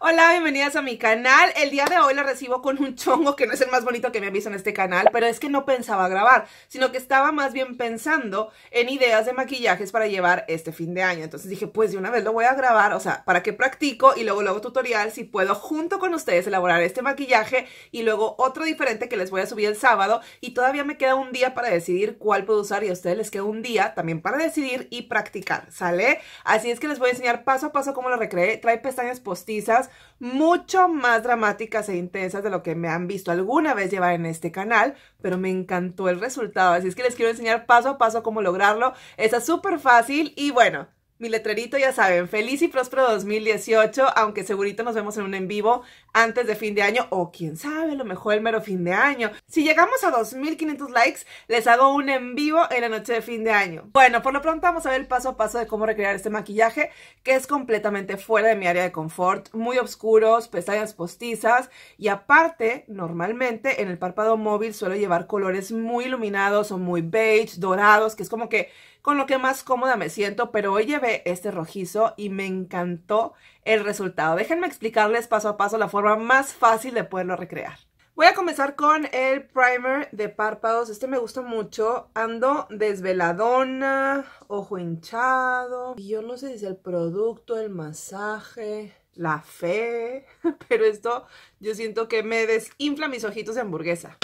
Hola, bienvenidas a mi canal. El día de hoy la recibo con un chongo que no es el más bonito que me ha visto en este canal, pero es que no pensaba grabar, sino que estaba más bien pensando en ideas de maquillajes para llevar este fin de año. Entonces dije, pues de una vez lo voy a grabar, o sea, para que practico y luego luego tutorial si puedo junto con ustedes elaborar este maquillaje y luego otro diferente que les voy a subir el sábado y todavía me queda un día para decidir cuál puedo usar y a ustedes les queda un día también para decidir y practicar, ¿sale? Así es que les voy a enseñar paso a paso cómo lo recreé. Trae pestañas postizas mucho más dramáticas e intensas de lo que me han visto alguna vez llevar en este canal, pero me encantó el resultado, así es que les quiero enseñar paso a paso cómo lograrlo. Está súper fácil y bueno, mi letrerito, ya saben, feliz y próspero 2018, aunque segurito nos vemos en un en vivo antes de fin de año o quién sabe, a lo mejor el mero fin de año. Si llegamos a 2500 likes, les hago un en vivo en la noche de fin de año. Bueno, por lo pronto vamos a ver el paso a paso de cómo recrear este maquillaje que es completamente fuera de mi área de confort, muy oscuros, pestañas postizas y aparte, normalmente en el párpado móvil suelo llevar colores muy iluminados o muy beige, dorados, que es como que con lo que más cómoda me siento, pero hoy llevé este rojizo y me encantó el resultado. Déjenme explicarles paso a paso la forma más fácil de poderlo recrear. Voy a comenzar con el primer de párpados, este me gusta mucho, ando desveladona, ojo hinchado, y yo no sé si es el producto, el masaje, la fe, pero esto yo siento que me desinfla mis ojitos de hamburguesa.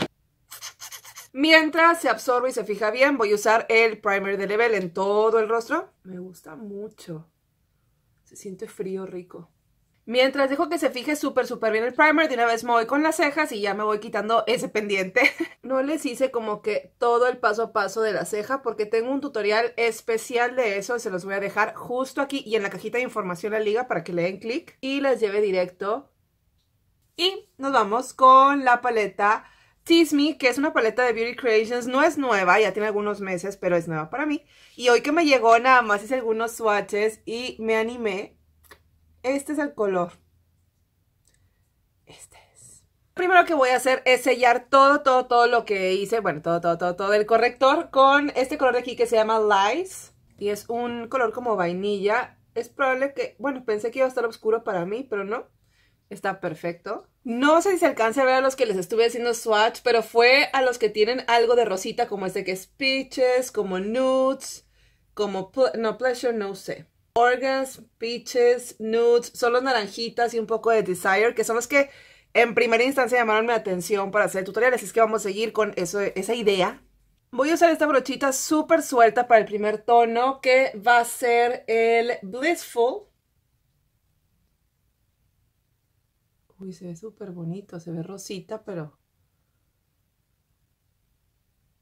Mientras se absorbe y se fija bien, voy a usar el primer de level en todo el rostro. Me gusta mucho. Se siente frío rico. Mientras dejo que se fije súper, súper bien el primer, de una vez me voy con las cejas y ya me voy quitando ese pendiente. no les hice como que todo el paso a paso de la ceja porque tengo un tutorial especial de eso. Se los voy a dejar justo aquí y en la cajita de información la liga para que le den clic y las lleve directo. Y nos vamos con la paleta Tease Me, que es una paleta de Beauty Creations, no es nueva, ya tiene algunos meses, pero es nueva para mí. Y hoy que me llegó nada más hice algunos swatches y me animé. Este es el color. Este es. primero que voy a hacer es sellar todo, todo, todo lo que hice, bueno, todo, todo, todo, todo el corrector con este color de aquí que se llama Lies. Y es un color como vainilla. Es probable que, bueno, pensé que iba a estar oscuro para mí, pero no. Está perfecto. No sé si se alcanza a ver a los que les estuve haciendo swatch, pero fue a los que tienen algo de rosita, como este que es Peaches, como Nudes, como... no, Pleasure, no sé. Organs, Peaches, Nudes, son los naranjitas y un poco de Desire, que son los que en primera instancia llamaron mi atención para hacer tutoriales. así es que vamos a seguir con eso, esa idea. Voy a usar esta brochita súper suelta para el primer tono, que va a ser el Blissful. Uy, se ve súper bonito, se ve rosita, pero...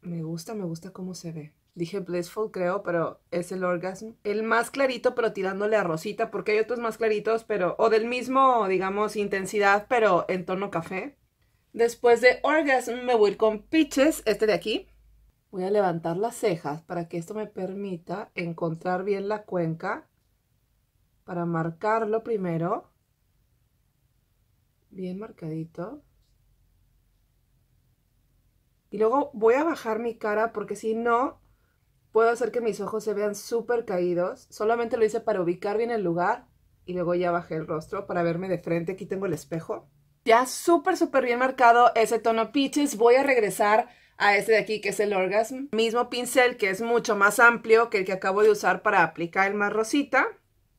Me gusta, me gusta cómo se ve. Dije Blissful, creo, pero es el orgasmo. El más clarito, pero tirándole a rosita, porque hay otros más claritos, pero... O del mismo, digamos, intensidad, pero en tono café. Después de orgasm me voy a ir con Peaches, este de aquí. Voy a levantar las cejas para que esto me permita encontrar bien la cuenca. Para marcarlo primero bien marcadito. Y luego voy a bajar mi cara porque si no, puedo hacer que mis ojos se vean súper caídos. Solamente lo hice para ubicar bien el lugar y luego ya bajé el rostro para verme de frente. Aquí tengo el espejo. Ya súper, súper bien marcado ese tono peaches. Voy a regresar a este de aquí que es el orgasm. Mismo pincel que es mucho más amplio que el que acabo de usar para aplicar el más rosita.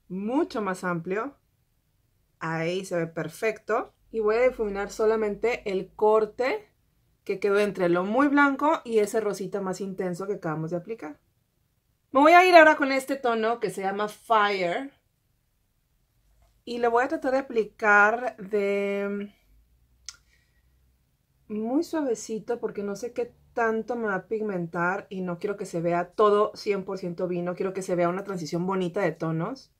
Mucho más amplio. Ahí se ve perfecto y voy a difuminar solamente el corte que quedó entre lo muy blanco y ese rosita más intenso que acabamos de aplicar. Me voy a ir ahora con este tono que se llama Fire y lo voy a tratar de aplicar de mm, muy suavecito porque no sé qué tanto me va a pigmentar y no quiero que se vea todo 100% vino, quiero que se vea una transición bonita de tonos.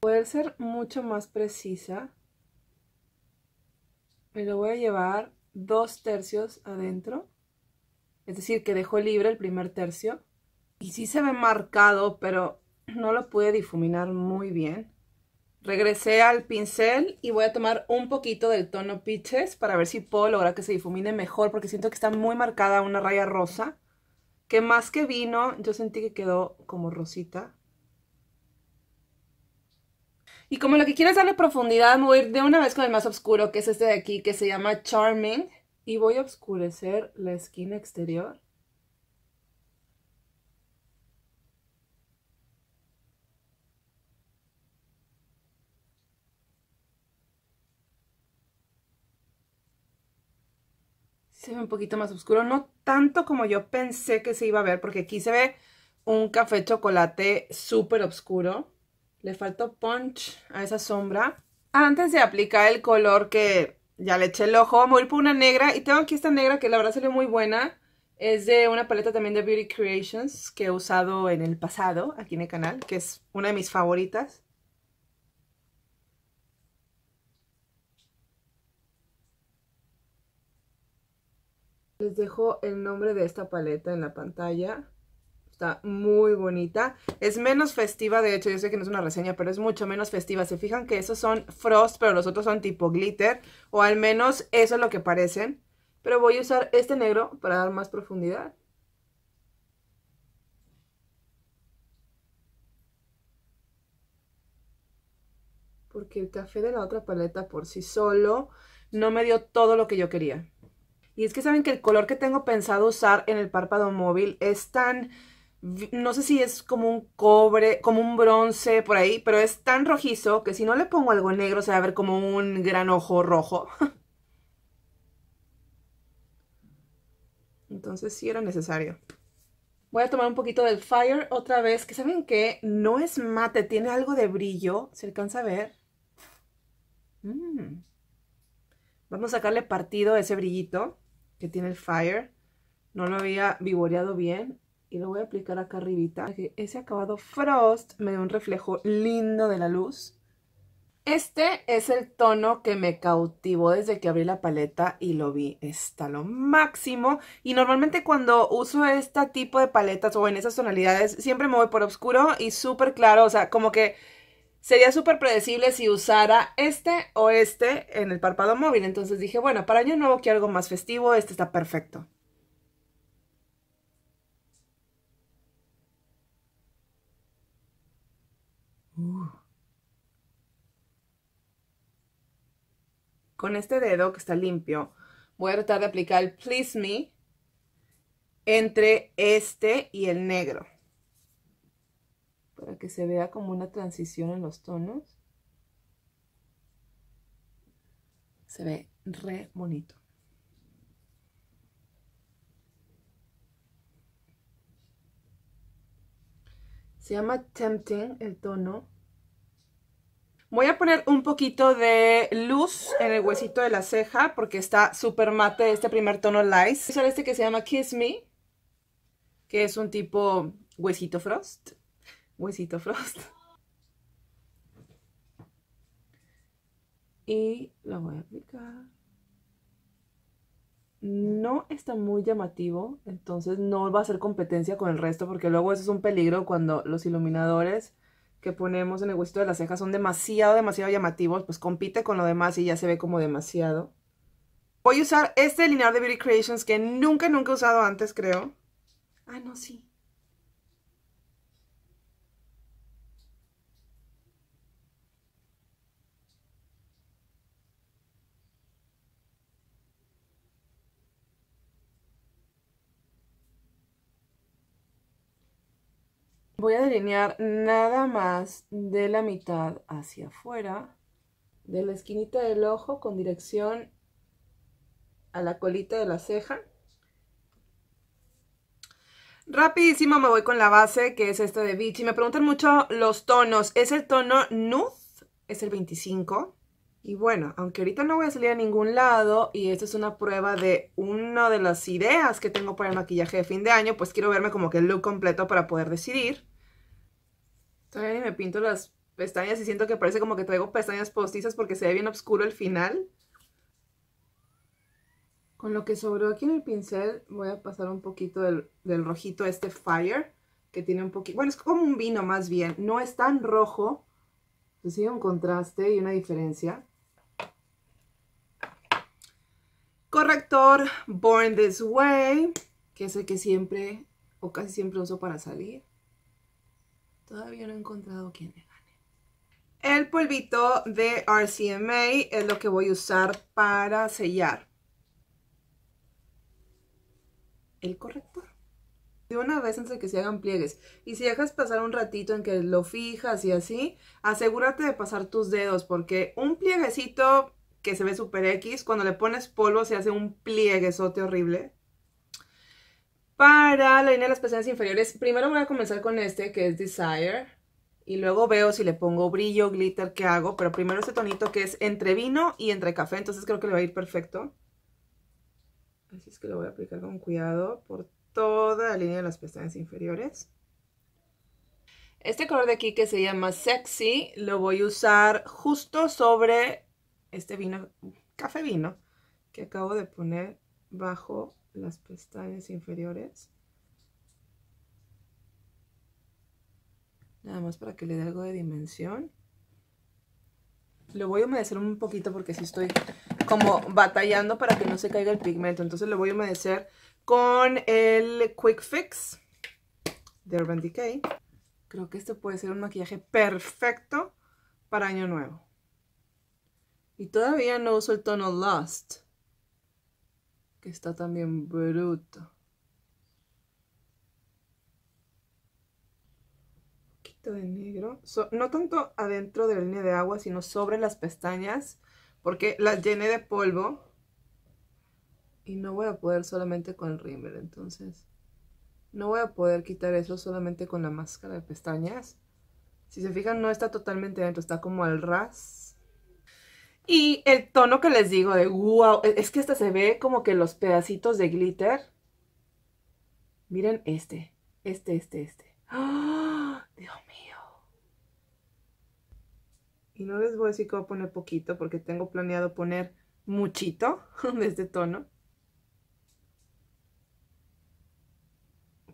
poder ser mucho más precisa, me lo voy a llevar dos tercios adentro. Es decir, que dejo libre el primer tercio. Y sí se ve marcado, pero no lo pude difuminar muy bien. Regresé al pincel y voy a tomar un poquito del tono Peaches para ver si puedo lograr que se difumine mejor porque siento que está muy marcada una raya rosa que más que vino yo sentí que quedó como rosita. Y como lo que quiero es darle profundidad, voy a ir de una vez con el más oscuro, que es este de aquí, que se llama Charming. Y voy a oscurecer la esquina exterior. Se ve un poquito más oscuro, no tanto como yo pensé que se iba a ver, porque aquí se ve un café chocolate súper oscuro. Le faltó punch a esa sombra. Antes de aplicar el color que ya le eché el ojo, voy a ir por una negra. Y tengo aquí esta negra que la verdad salió muy buena. Es de una paleta también de Beauty Creations que he usado en el pasado aquí en el canal, que es una de mis favoritas. Les dejo el nombre de esta paleta en la pantalla está muy bonita. Es menos festiva, de hecho, yo sé que no es una reseña, pero es mucho menos festiva. Se fijan que esos son frost, pero los otros son tipo glitter, o al menos eso es lo que parecen. Pero voy a usar este negro para dar más profundidad. Porque el café de la otra paleta por sí solo no me dio todo lo que yo quería. Y es que saben que el color que tengo pensado usar en el párpado móvil es tan no sé si es como un cobre, como un bronce por ahí, pero es tan rojizo que si no le pongo algo negro se va a ver como un gran ojo rojo. Entonces sí era necesario. Voy a tomar un poquito del Fire otra vez, que saben que no es mate, tiene algo de brillo, se alcanza a ver. Mm. Vamos a sacarle partido ese brillito que tiene el Fire. No lo había vivoreado bien y lo voy a aplicar acá arribita. Que ese acabado Frost me da un reflejo lindo de la luz. Este es el tono que me cautivó desde que abrí la paleta y lo vi. Está lo máximo. Y normalmente cuando uso este tipo de paletas o en esas tonalidades, siempre me voy por oscuro y súper claro. O sea, como que sería súper predecible si usara este o este en el párpado móvil. Entonces dije, bueno, para año nuevo quiero algo más festivo. Este está perfecto. Uh. Con este dedo que está limpio, voy a tratar de aplicar el Please Me entre este y el negro. Para que se vea como una transición en los tonos. Se ve re bonito. Se llama Tempting el tono. Voy a poner un poquito de luz en el huesito de la ceja porque está súper mate este primer tono Lice. Voy a este que se llama Kiss Me, que es un tipo huesito frost. Huesito frost. Y lo voy a aplicar no está muy llamativo, entonces no va a ser competencia con el resto, porque luego eso es un peligro cuando los iluminadores que ponemos en el huesito de las cejas son demasiado, demasiado llamativos, pues compite con lo demás y ya se ve como demasiado. Voy a usar este linear de Beauty Creations que nunca, nunca he usado antes, creo. Ah, no, sí. voy a delinear nada más de la mitad hacia afuera, de la esquinita del ojo con dirección a la colita de la ceja. Rapidísimo me voy con la base, que es esta de Vichy. Me preguntan mucho los tonos. Es el tono Nude, es el 25. Y bueno, aunque ahorita no voy a salir a ningún lado y esta es una prueba de una de las ideas que tengo para el maquillaje de fin de año, pues quiero verme como que el look completo para poder decidir. Todavía ni me pinto las pestañas y siento que parece como que traigo pestañas postizas porque se ve bien oscuro el final. Con lo que sobró aquí en el pincel voy a pasar un poquito del, rojito este Fire, que tiene un poquito, bueno, es como un vino más bien, no es tan rojo, Entonces pues sí un contraste y una diferencia. Corrector Born This Way, que es el que siempre o casi siempre uso para salir. Todavía no he encontrado quién le gane. El polvito de RCMA es lo que voy a usar para sellar el corrector. De una vez antes de que se hagan pliegues. Y si dejas pasar un ratito en que lo fijas y así, asegúrate de pasar tus dedos porque un plieguecito que se ve super X, cuando le pones polvo se hace un plieguezote horrible. Para la línea de las pestañas inferiores, primero voy a comenzar con este que es Desire. Y luego veo si le pongo brillo, glitter, qué hago. Pero primero este tonito que es entre vino y entre café. Entonces creo que le va a ir perfecto. Así es que lo voy a aplicar con cuidado por toda la línea de las pestañas inferiores. Este color de aquí que se llama Sexy, lo voy a usar justo sobre este vino, café vino, que acabo de poner bajo las pestañas inferiores. Nada más para que le dé algo de dimensión. Lo voy a humedecer un poquito porque si estoy como batallando para que no se caiga el pigmento. Entonces lo voy a humedecer con el Quick Fix de Urban Decay. Creo que este puede ser un maquillaje perfecto para año nuevo. Y todavía no uso el tono lust que está también bruto. Un poquito de negro. no tanto adentro de la línea de agua, sino sobre las pestañas, porque las llené de polvo. Y no voy a poder solamente con el rímel, entonces... No voy a poder quitar eso solamente con la máscara de pestañas. Si se fijan, no está totalmente adentro, está como al ras. Y el tono que les digo de wow, e, es que este se ve como que los pedacitos de glitter. Miren este, este, este, este. ¡Ah! Dios mío. Y no les voy a decir que voy a poner poquito porque tengo planeado poner muchito de este tono.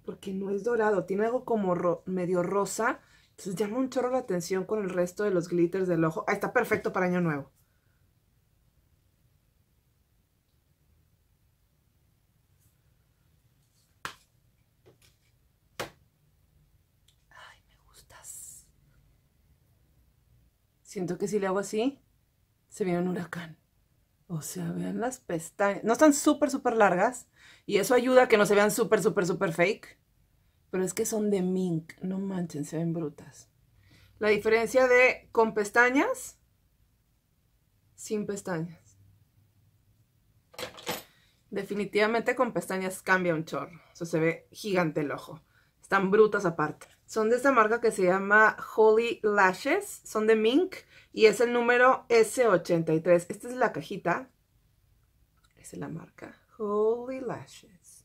Porque no es dorado, tiene algo como medio rosa. Entonces llama un chorro la atención con el resto de los glitters del ojo. Ah, está perfecto para año nuevo. Siento que si le hago así, se viene un huracán. O sea, vean las pestañas. No están súper, súper largas. Y eso ayuda a que no se vean súper, súper, súper fake. Pero es que son de mink. No manchen, se ven brutas. La diferencia de con pestañas, sin pestañas. Definitivamente con pestañas cambia un chorro. O sea, se ve gigante el ojo. Están brutas aparte. Son de esta marca que se llama Holy Lashes. Son de Mink y es el número S83. Esta es la cajita. Esa es la marca. Holy Lashes.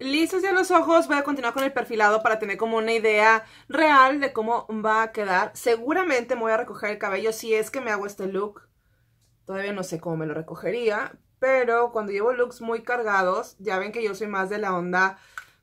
Listos ya los ojos, voy a continuar con el perfilado para tener como una idea real de cómo va a quedar. Seguramente me voy a recoger el cabello si es que me hago este look. Todavía no sé cómo me lo recogería, pero cuando llevo looks muy cargados, ya ven que yo soy más de la onda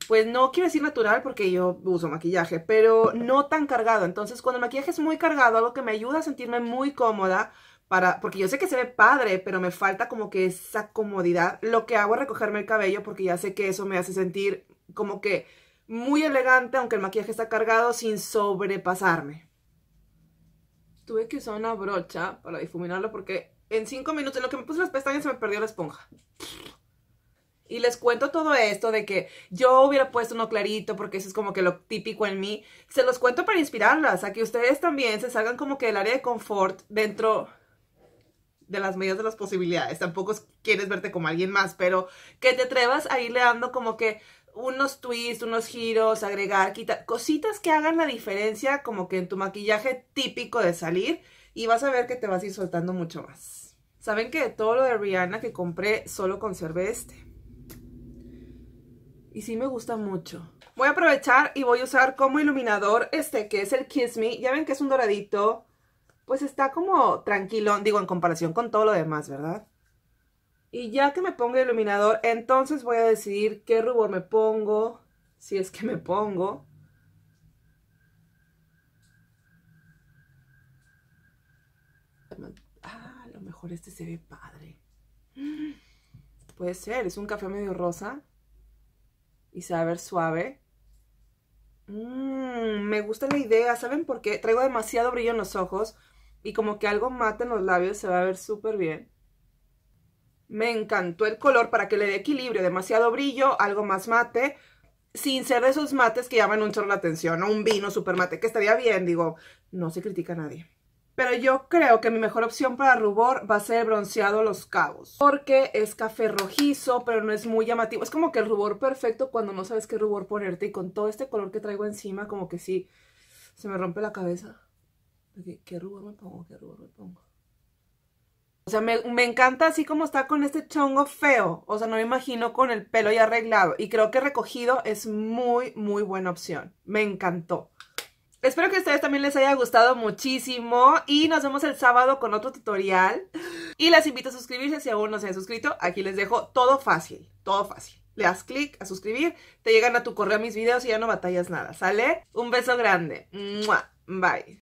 pues no quiero decir natural porque yo uso maquillaje, pero no tan cargado. Entonces, cuando el maquillaje es muy cargado, algo que me ayuda a sentirme muy cómoda, para, porque yo sé que se ve padre, pero me falta como que esa comodidad. Lo que hago es recogerme el cabello porque ya sé que eso me hace sentir como que muy elegante, aunque el maquillaje está cargado, sin sobrepasarme. Tuve que usar una brocha para difuminarlo porque en 5 minutos, en lo que me puse las pestañas se me perdió la esponja. Y les cuento todo esto de que yo hubiera puesto uno clarito porque eso es como que lo típico en mí. Se los cuento para inspirarlas, a que ustedes también se salgan como que del área de confort dentro de las medidas de las posibilidades. Tampoco quieres verte como alguien más, pero que te atrevas a irle dando como que unos twists, unos giros, agregar, quitar, cositas que hagan la diferencia como que en tu maquillaje típico de salir y vas a ver que te vas a ir soltando mucho más. ¿Saben que todo lo de Rihanna que compré solo conservé este? y sí me gusta mucho. Voy a aprovechar y voy a usar como iluminador este que es el Kiss Me. Ya ven que es un doradito, pues está como tranquilo, digo, en comparación con todo lo demás, ¿verdad? Y ya que me pongo iluminador, entonces voy a decidir qué rubor me pongo, si es que me pongo. Ah, a lo mejor este se ve padre. Mm. Puede ser, es un café medio rosa y se va a ver suave. Mm, me gusta la idea, ¿saben por qué? Traigo demasiado brillo en los ojos y como que algo mate en los labios se va a ver súper bien. Me encantó el color para que le dé equilibrio, demasiado brillo, algo más mate, sin ser de esos mates que llaman un chorro la atención, o un vino súper mate, que estaría bien, digo, no se critica a nadie. Pero yo creo que mi mejor opción para rubor va a ser bronceado Los Cabos. Porque es café rojizo, pero no es muy llamativo. Es como que el rubor perfecto cuando no sabes qué rubor ponerte. Y con todo este color que traigo encima, como que sí, se me rompe la cabeza. ¿Qué, rubor me pongo? ¿Qué rubor me pongo? O sea, me, encanta así como está con este chongo feo. O sea, no me imagino con el pelo ya arreglado. Y creo que recogido es muy, muy buena opción. Me encantó. Espero que a ustedes también les haya gustado muchísimo y nos vemos el sábado con otro tutorial. Y las invito a suscribirse si aún no se han suscrito. Aquí les dejo todo fácil, todo fácil. Le das clic a suscribir, te llegan a tu correo mis videos y ya no batallas nada, ¿sale? Un beso grande. Bye.